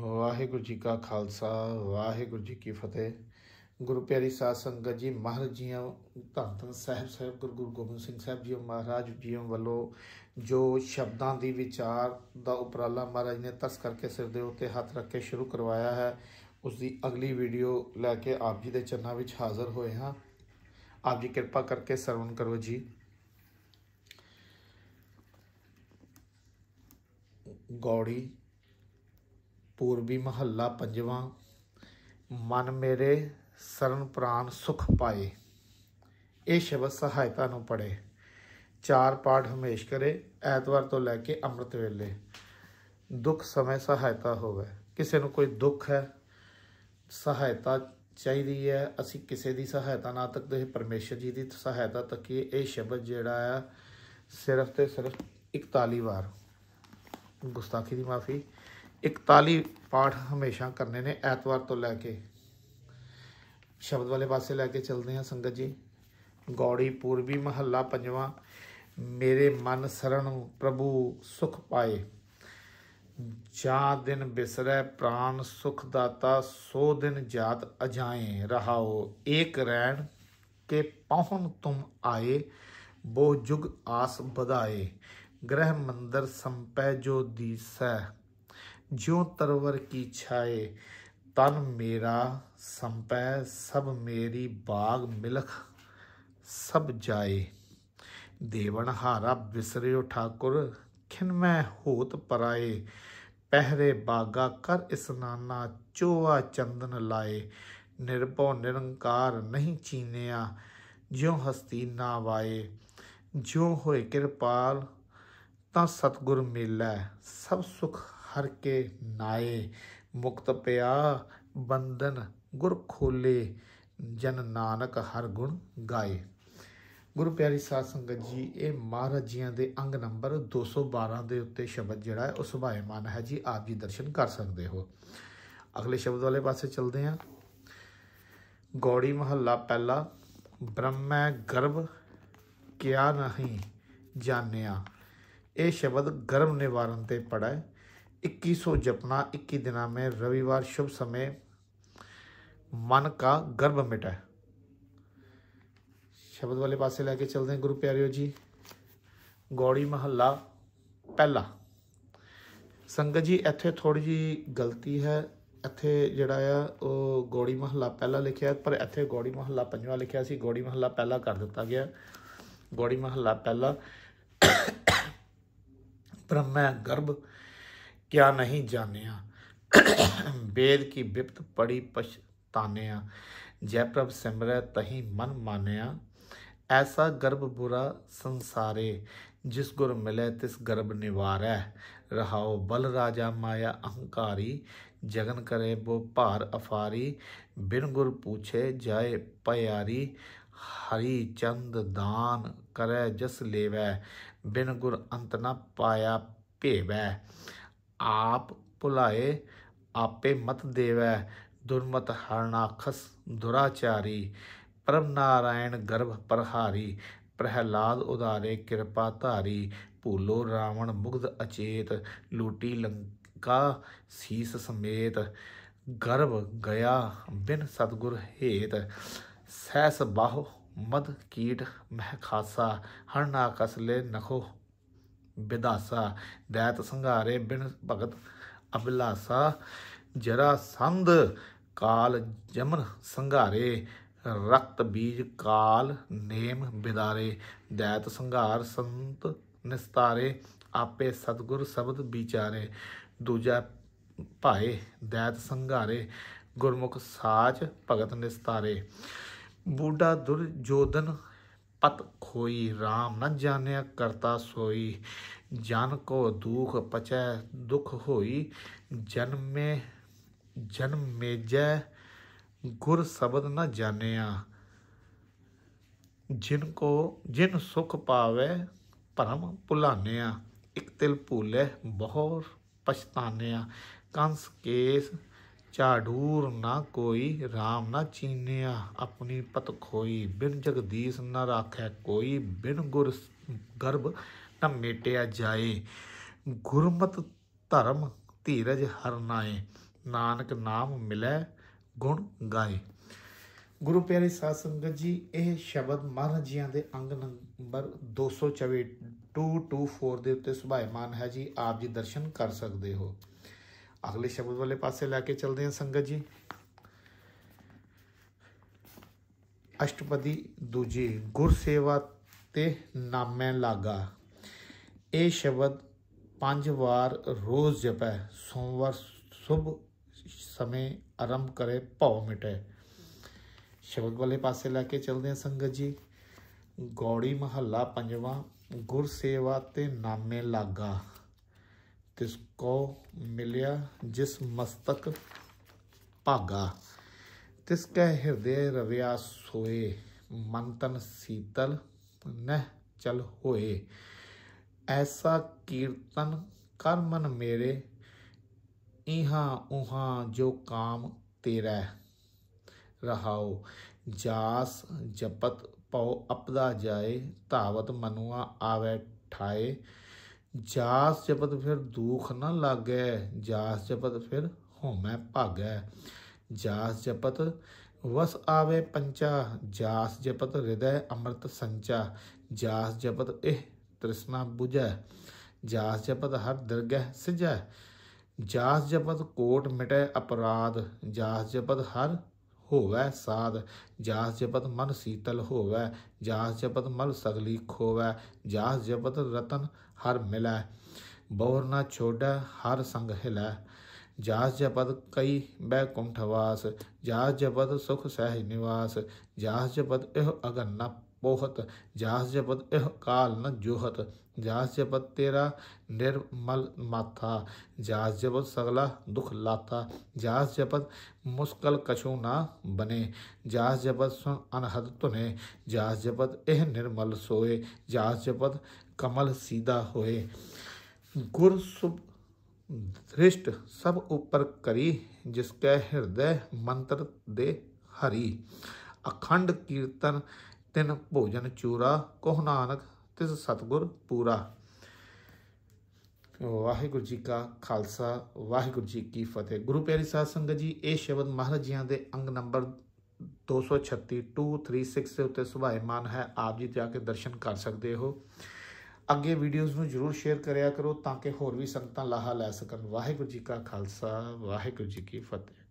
ਵਾਹਿਗੁਰੂ ਜੀ ਕਾ ਖਾਲਸਾ ਵਾਹਿਗੁਰੂ ਜੀ ਕੀ ਫਤਿਹ ਗੁਰੂ ਪਿਆਰੀ ਸਾਧ ਸੰਗਤ ਜੀ ਮਹਾਰਾਜ ਜੀਆਂ ਧੰਨ ਧੰਨ ਸਾਹਿਬ ਸਾਹਿਬ ਗੁਰੂ ਗੁਰੂ ਗੋਬਿੰਦ ਸਿੰਘ ਸਾਹਿਬ ਜੀ ਮਹਾਰਾਜ ਜੀ ਵੱਲੋਂ ਜੋ ਸ਼ਬਦਾਂ ਦੀ ਵਿਚਾਰ ਦਾ ਉਪਰਾਲਾ ਮਹਾਰਾਜ ਨੇ ਤਸ ਕਰਕੇ ਸਿਰ ਦੇ ਉੱਤੇ ਹੱਥ ਰੱਖ ਕੇ ਸ਼ੁਰੂ ਕਰਵਾਇਆ ਹੈ ਉਸ ਦੀ ਅਗਲੀ ਵੀਡੀਓ ਲੈ ਕੇ ਆਪ ਜੀ ਦੇ ਚਰਨਾਂ ਵਿੱਚ ਹਾਜ਼ਰ ਹੋਏ ਹਾਂ ਆਪ ਜੀ ਕਿਰਪਾ ਕਰਕੇ ਸਰਵਨ ਕਰੋ ਜੀ ਗੌੜੀ ਪੂਰਬੀ ਮਹੱਲਾ ਪੰਜਵਾਂ ਮਨ ਮੇਰੇ ਸਰਨ ਪ੍ਰਾਨ ਸੁਖ ਪਾਏ ਇਹ ਸ਼ਬਦ ਸਹਾਇਤਾ ਨੂੰ ਪੜੇ ਚਾਰ ਪਾਠ ਹਮੇਸ਼ ਕਰੇ ਐਤਵਾਰ ਤੋਂ ਲੈ ਕੇ ਅੰਮ੍ਰਿਤ ਵੇਲੇ ਦੁੱਖ ਸਮੇਂ ਸਹਾਇਤਾ ਹੋਵੇ ਕਿਸੇ ਨੂੰ ਕੋਈ ਦੁੱਖ ਹੈ ਸਹਾਇਤਾ ਚਾਹੀਦੀ ਹੈ ਅਸੀਂ ਕਿਸੇ ਦੀ ਸਹਾਇਤਾ ਨਾ ਤੱਕ ਦੇ ਪਰਮੇਸ਼ਰ ਜੀ ਦੀ ਸਹਾਇਤਾ ਤੱਕ ਇਹ ਸ਼ਬਦ ਜਿਹੜਾ ਆ ਸਿਰਫ ਤੇ ਸਿਰਫ 41 ਵਾਰ ਗੁਸਤਾਖੀ ਦੀ ਮਾਫੀ 41 ਪਾਠ ਹਮੇਸ਼ਾ ਕਰਨੇ ਨੇ ਐਤਵਾਰ ਤੋਂ ਲੈ ਕੇ ਸ਼ਬਦ ਵਾਲੇ ਪਾਸੇ ਲੈ ਕੇ ਚੱਲਦੇ ਹਾਂ ਸੰਗਤ ਜੀ ਗੌੜੀ ਪੂਰਬੀ ਮਹੱਲਾ ਪੰਜਵਾਂ ਮੇਰੇ ਮਨ ਸਰਣ ਪ੍ਰਭੂ ਸੁਖ ਪਾਏ ਜਾ ਦਿਨ ਬਿਸਰੈ ਪ੍ਰਾਨ ਸੁਖ ਦਾਤਾ ਸੋ ਦਿਨ ਜਾਤ ਅਜਾਏ ਰਹਾਓ ਏਕ ਰਹਿਣ ਕੇ ਪਹੁੰਚ ਤੁਮ ਆਏ ਬੋ ਜੁਗ ਆਸ ਵਧਾਏ ਗ੍ਰਹਿ ਮੰਦਰ ਸੰਪੈ ਜੋ ਦੀਸੈ ਜਿਉ ਤਰਵਰ ਕੀ ਛਾਏ ਤਨ ਮੇਰਾ ਸੰਪੈ ਸਭ ਮੇਰੀ ਬਾਗ ਮਿਲਖ ਸਭ ਜਾਏ ਦੇਵਨ ਹਾਰਾ ਬਿਸਰਿਓ ਠਾਕੁਰ ਖਿਨ ਮੈਂ ਹੋਤ ਪਰਾਏ ਪਹਿਰੇ ਬਾਗਾ ਕਰ ਇਸਨਾਨਾ ਚੋਆ ਚੰਦਨ ਲਾਏ ਨਿਰਭਉ ਨਿਰੰਕਾਰ ਨਹੀਂ ਚੀਨਿਆ ਜਿਉ ਹਸਤੀ ਨਾ ਵਾਏ ਜਿਉ ਹੋਏ ਕਿਰਪਾਲ ਤਾਂ ਸਤਗੁਰ ਮਿਲੈ ਸਭ ਸੁਖ ਹਰ ਕੇ ਨਾਏ ਮੁਕਤ ਪਿਆ ਬੰਧਨ ਗੁਰ ਖੋਲੇ ਜਨ ਨਾਨਕ ਹਰ ਗੁਣ ਗਾਏ ਗੁਰੂ ਪਿਆਰੀ ਸਾਧ ਸੰਗਤ ਜੀ ਇਹ ਮਹਾਰਾਜ ਜੀਆਂ ਦੇ ਅੰਗ ਨੰਬਰ 212 ਦੇ ਉੱਤੇ ਸ਼ਬਦ ਜਿਹੜਾ ਹੈ ਉਹ ਸੁਭਾਇਮਾਨ ਹੈ ਜੀ ਆਪ ਜੀ ਦਰਸ਼ਨ ਕਰ ਸਕਦੇ ਹੋ ਅਗਲੇ ਸ਼ਬਦ ਵਾਲੇ ਪਾਸੇ ਚਲਦੇ ਹਾਂ ਗੌੜੀ ਮਹੱਲਾ ਪਹਿਲਾ ਬ੍ਰਹਮੈ ਗਰਭ ਕਿਆ ਨਹੀਂ ਜਾਣਿਆ ਇਹ ਸ਼ਬਦ ਗਰਭ ਨਿਵਾਰਨ ਤੇ ਪੜਾ ਹੈ 2100 जपना 21 ਦਿਨਾਂ में ਰਵੀਵਾਰ ਸ਼ੁਭ समय ਮਨ का ਗਰਭ मिटा ਸ਼ਬਦ ਵਾਲੇ ਪਾਸੇ ਲੈ ਕੇ ਚਲਦੇ ਹਾਂ ਗੁਰੂ ਪਿਆਰਿਓ ਜੀ ਗੋੜੀ ਮਹੱਲਾ ਪਹਿਲਾ ਸੰਗਤ ਜੀ ਇੱਥੇ ਥੋੜੀ ਜੀ ਗਲਤੀ ਹੈ ਇੱਥੇ ਜਿਹੜਾ ਆ ਉਹ ਗੋੜੀ ਮਹੱਲਾ ਪਹਿਲਾ ਲਿਖਿਆ ਪਰ ਇੱਥੇ ਗੋੜੀ ਮਹੱਲਾ ਪੰਜਵਾਂ ਲਿਖਿਆ ਸੀ ਗੋੜੀ ਮਹੱਲਾ ਪਹਿਲਾ ਕਰ ਦਿੱਤਾ ਗਿਆ ਗੋੜੀ ਮਹੱਲਾ ਪਹਿਲਾ ਬ੍ਰਹਮਾ ਗਰਭ ਕਿਆ ਨਹੀਂ ਜਾਣਿਆ ਬੇਦ ਕੀ ਵਿਪਤ ਪੜੀ ਪਛਤਾਨਿਆ ਜੈ ਪ੍ਰਭ ਸਿਮਰੈ ਤਹੀਂ ਮਨ ਮਾਨਿਆ ਐਸਾ ਗਰਬ ਬੁਰਾ ਸੰਸਾਰੇ ਜਿਸ ਗੁਰ ਮਿਲੇ ਤਿਸ ਗਰਬ ਨਿਵਾਰੈ ਰਹਾਉ ਬਲ ਰਾਜਾ ਮਾਇਆ ਅਹੰਕਾਰੀ ਜਗਨ ਕਰੇ ਬੋ ਭਾਰ ਅਫਾਰੀ ਬਿਨ ਗੁਰ ਪੂਛੇ ਜਾਏ ਪਿਆਰੀ ਹਰੀ ਚੰਦ ਦਾਨ ਕਰੈ ਜਸ ਲੇਵੈ ਬਿਨ ਗੁਰ ਅੰਤ ਨਾ ਪਾਇਆ ਭੇਵੈ ਆਪ ਭੁਲਾਏ ਆਪੇ ਮਤ ਦੇਵੈ ਦੁਰਮਤ ਹਰਨਾਖਸ ਦੁਰਾਚਾਰੀ ਪਰਮ ਨਾਰਾਇਣ ਗਰਭ ਪ੍ਰਹਾਰੀ ਪ੍ਰਹਿਲਾਦ ਉਦਾਰੇ ਕਿਰਪਾ ਧਾਰੀ ਭੂਲੋ ਰਾਵਣ ਮੁਗਧ ਅਚੇਤ ਲੂਟੀ ਲੰਕਾ ਸੀਸ ਸਮੇਤ ਗਰਭ ਗਿਆ ਬਿਨ ਸਤਗੁਰ ਹੇਤ ਸਹਿਸ ਬਾਹ ਮਦ ਕੀਟ ਮਹਿ ਖਾਸਾ ਹਰਨਾ ਲੈ ਨਖੋ ਵਿਦਾਸਾ ਦੈਤ ਸੰਘਾਰੇ ਬਿਨ ਭਗਤ ਅਬਲਾਸਾ ਜਰਾ ਸੰਧ ਕਾਲ ਜਮਨ ਸੰਘਾਰੇ ਰਕਤ ਬੀਜ ਕਾਲ ਨੇਮ ਬਿਦਾਰੇ ਦੈਤ ਸੰਘਾਰ ਸੰਤ ਨਿਸਤਾਰੇ ਆਪੇ ਸਤਗੁਰ ਸ਼ਬਦ ਵਿਚਾਰੇ ਦੂਜਾ ਭਾਏ ਦੈਤ ਸੰਘਾਰੇ ਗੁਰਮੁਖ ਸਾਚ ਭਗਤ ਨਿਸਤਾਰੇ ਬੂਢਾ ਦੁਰਜੋਧਨ ਅਤ ਖੋਈ RAM ਨ ਜਾਣਿਆ ਕਰਤਾ ਸੋਈ ਜਨ ਕੋ ਦੁਖ ਪਚੈ ਦੁਖ ਹੋਈ ਜਨਮੇ ਜਨਮ ਮੇਜੈ ਗੁਰ ਸ਼ਬਦ ਨ ਜਾਣਿਆ ਜਿਨ ਕੋ ਜਿਨ ਸੁਖ ਪਾਵੇ ਭਰਮ ਭੁਲਾਨਿਆ ਇਕ ਤਿਲ ਭੂਲੇ ਬਹੁਰ ਪਛਤਾਨਿਆ ਕੰਸ ਕੇਸ ਝਾੜੂਰ ਨਾ ਕੋਈ RAM ਨਾ ਚੀਨਿਆ ਆਪਣੀ ਪਤ ਖੋਈ ਬਿਨ ਜਗਦੀਸ਼ ਨਾ ਰਾਖੈ ਕੋਈ ਬਿਨ ਗੁਰ ਗਰਬ ਨਾ ਮੇਟਿਆ ਜਾਏ ਗੁਰਮਤ ਧਰਮ ਧੀਰਜ ਹਰਨਾਏ ਨਾਨਕ ਨਾਮ ਮਿਲੈ ਗੁਣ ਗਾਏ ਗੁਰੂ ਪਿਆਰੇ ਸਾਧ ਸੰਗਤ ਜੀ ਇਹ ਸ਼ਬਦ ਮਹਾਰਾਜ ਜੀਆਂ ਦੇ ਅੰਗ ਨੰਬਰ 224 224 ਦੇ ਉੱਤੇ ਸੁਭਾਇਮਾਨ ਹੈ ਜੀ ਆਪ ਜੀ ਦਰਸ਼ਨ ਕਰ ਸਕਦੇ ਹੋ ਅਗਲੇ ਸ਼ਬਦ ਵਾਲੇ ਪਾਸੇ ਲੈ ਕੇ ਚੱਲਦੇ ਹਾਂ ਸੰਗਤ ਜੀ ਅਸ਼ਟਪਦੀ ਦੂਜੀ ਗੁਰ ਸੇਵਾ ਤੇ ਨਾਮੈ ਲਾਗਾ ਇਹ ਸ਼ਬਦ ਪੰਜ ਵਾਰ ਰੋਜ਼ ਜਪੈ ਸੋਮਵਾਰ ਸੁਬ ਸਮੇਂ ਆਰੰਭ ਕਰੇ ਭਉ ਮਿਟੇ ਸ਼ਬਦ ਵਾਲੇ ਪਾਸੇ ਲੈ ਕੇ ਚੱਲਦੇ ਹਾਂ ਸੰਗਤ ਜੀ ਗੌੜੀ ਮਹੱਲਾ ਪੰਜਵਾਂ ਗੁਰ ਸੇਵਾ ਤੇ ਨਾਮੇ ਲਾਗਾ ਤਿਸ ਕੋ ਮਿਲਿਆ ਜਿਸ ਮਸਤਕ ਭਾਗਾ ਤਿਸ ਕੈ ਹਿਰਦੇ ਰਵਿਆ ਸੋਏ ਮਨ ਤਨ ਸੀਤਲ ਨਹਿ ਚਲ ਹੋਏ ਐਸਾ ਕੀਰਤਨ ਕਰ ਮਨ ਮੇਰੇ ਇਹਾਂ ਉਹਾਂ ਜੋ ਕਾਮ ਤੇਰਾ ਰਹਾਓ ਜਾਸ ਜਪਤ ਪਉ ਅਪਦਾ ਜਾਏ ਧਾਵਤ ਮਨੁਆ ਆਵੇ ਠਾਏ ਜਾਸ ਜਪਤ ਫਿਰ ਦੁਖ ਨਾ ਲਾਗੇ ਜਾਸ ਜਪਤ ਫਿਰ ਮੈਂ ਭਾਗੈ ਜਾਸ ਜਪਤ ਵਸ ਆਵੇ ਪੰਚਾ ਜਾਸ ਜਪਤ ਹਿਰਦੈ ਅੰਮ੍ਰਿਤ ਸੰਚਾ ਜਾਸ ਜਪਤ ਇਹ ਤ੍ਰਿਸ਼ਨਾ 부ਜੈ ਜਾਸ ਜਪਤ ਹਰ ਦਰਗਹਿ ਸਿਜੈ ਜਾਸ ਜਪਤ ਕੋਟ ਮਿਟੈ ਅਪਰਾਧ ਜਾਸ ਜਪਤ ਹਰ ਹੋਵੈ ਸਾਧ ਜਾਸ ਜਪਤ ਮਨ ਸੀਤਲ ਹੋਵੈ ਜਾਸ ਜਪਤ ਮਲ ਸਗਲੀ ਖੋਵੈ ਜਾਸ ਜਪਤ ਰਤਨ ہر مل بور نہ چھوڈ ہر سنگ ہل جاس جبد کئی بہ کمٹھ واس جا جبد سہ نواس جا اہ اگن نہ پوہت جاس جبد کال نہ جوہت جاس جبت تیرا نرمل ماتھا جاس جبت سگلا دکھ لاتا جاس جبت مسکل کشو نہ بنے جاس جبت سن انہد اندنے جاس جبت یہ نرمل سوئے جاس جبت ਕਮਲ ਸੀਦਾ ਹੋਏ ਗੁਰ ਸੁਭ ਦ੍ਰਿਸ਼ਟ ਸਭ ਉਪਰ ਕਰੀ ਜਿਸ ਕੈ ਹਿਰਦੈ ਮੰਤਰ ਦੇ ਹਰੀ ਅਖੰਡ ਕੀਰਤਨ ਤਿਨ ਭੋਜਨ ਚੂਰਾ ਕੋਹ ਨਾਨਕ ਤਿਸ ਸਤਗੁਰ ਪੂਰਾ ਵਾਹਿਗੁਰੂ ਜੀ ਕਾ ਖਾਲਸਾ ਵਾਹਿਗੁਰੂ ਜੀ ਕੀ ਫਤਿਹ ਗੁਰੂ ਪਿਆਰੀ ਸਾਧ ਸੰਗਤ ਜੀ ਇਹ ਸ਼ਬਦ ਮਹਾਰਾਜ ਜੀਆਂ ਦੇ ਅੰਗ ਨੰਬਰ 236 236 ਦੇ ਉੱਤੇ ਸੁਭਾਏਮਾਨ ਹੈ ਆਪ ਜੀ ਜਾ ਕੇ ਦਰਸ਼ਨ ਕਰ ਸਕਦੇ ਹੋ ਅੱਗੇ ਵੀਡੀਓਜ਼ ਨੂੰ ਜਰੂਰ ਸ਼ੇਅਰ ਕਰਿਆ ਕਰੋ ਤਾਂ ਕਿ ਹੋਰ ਵੀ ਸੰਗਤਾਂ ਲਾਹਾ ਲੈ ਸਕਣ ਵਾਹਿਗੁਰੂ ਜੀ ਕਾ ਖਾਲਸਾ ਵਾਹਿਗੁਰੂ ਜੀ ਕੀ ਫਤਿਹ